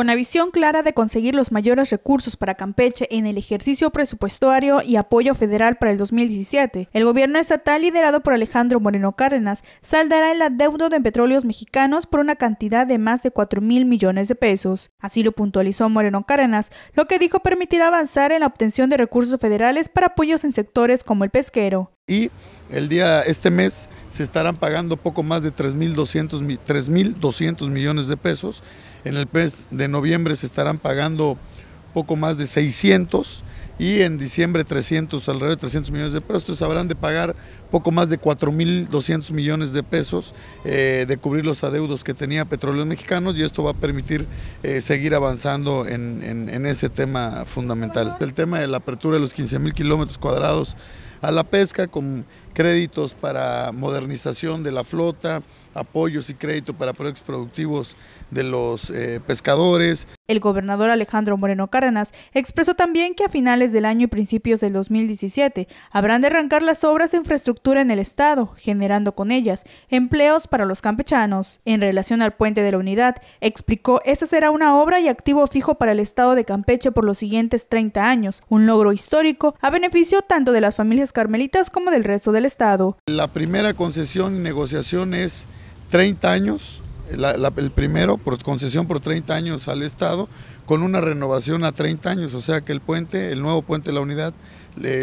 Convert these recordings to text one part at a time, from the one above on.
Con la visión clara de conseguir los mayores recursos para Campeche en el ejercicio presupuestario y apoyo federal para el 2017, el gobierno estatal liderado por Alejandro Moreno Cárdenas saldará el adeudo de petróleos mexicanos por una cantidad de más de 4 mil millones de pesos. Así lo puntualizó Moreno Cárdenas, lo que dijo permitirá avanzar en la obtención de recursos federales para apoyos en sectores como el pesquero y el día, este mes se estarán pagando poco más de 3.200 millones de pesos, en el mes de noviembre se estarán pagando poco más de 600 y en diciembre 300, alrededor de 300 millones de pesos, entonces habrán de pagar poco más de 4.200 millones de pesos eh, de cubrir los adeudos que tenía Petróleos Mexicanos y esto va a permitir eh, seguir avanzando en, en ese tema fundamental. El tema de la apertura de los 15.000 kilómetros cuadrados a la pesca con créditos para modernización de la flota, apoyos y crédito para proyectos productivos de los eh, pescadores. El gobernador Alejandro Moreno Cárdenas expresó también que a finales del año y principios del 2017 habrán de arrancar las obras de infraestructura en el estado, generando con ellas empleos para los campechanos. En relación al puente de la unidad, explicó esa será una obra y activo fijo para el estado de Campeche por los siguientes 30 años, un logro histórico a beneficio tanto de las familias carmelitas como del resto del estado. La primera concesión y negociación es 30 años el primero por concesión por 30 años al Estado, con una renovación a 30 años, o sea que el puente, el nuevo puente de la unidad,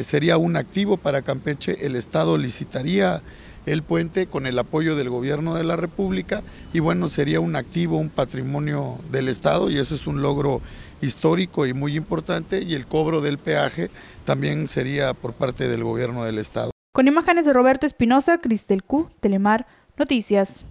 sería un activo para Campeche, el Estado licitaría el puente con el apoyo del gobierno de la República y bueno, sería un activo, un patrimonio del Estado y eso es un logro histórico y muy importante y el cobro del peaje también sería por parte del gobierno del Estado. Con imágenes de Roberto Espinosa, Cristel Q, Telemar, Noticias.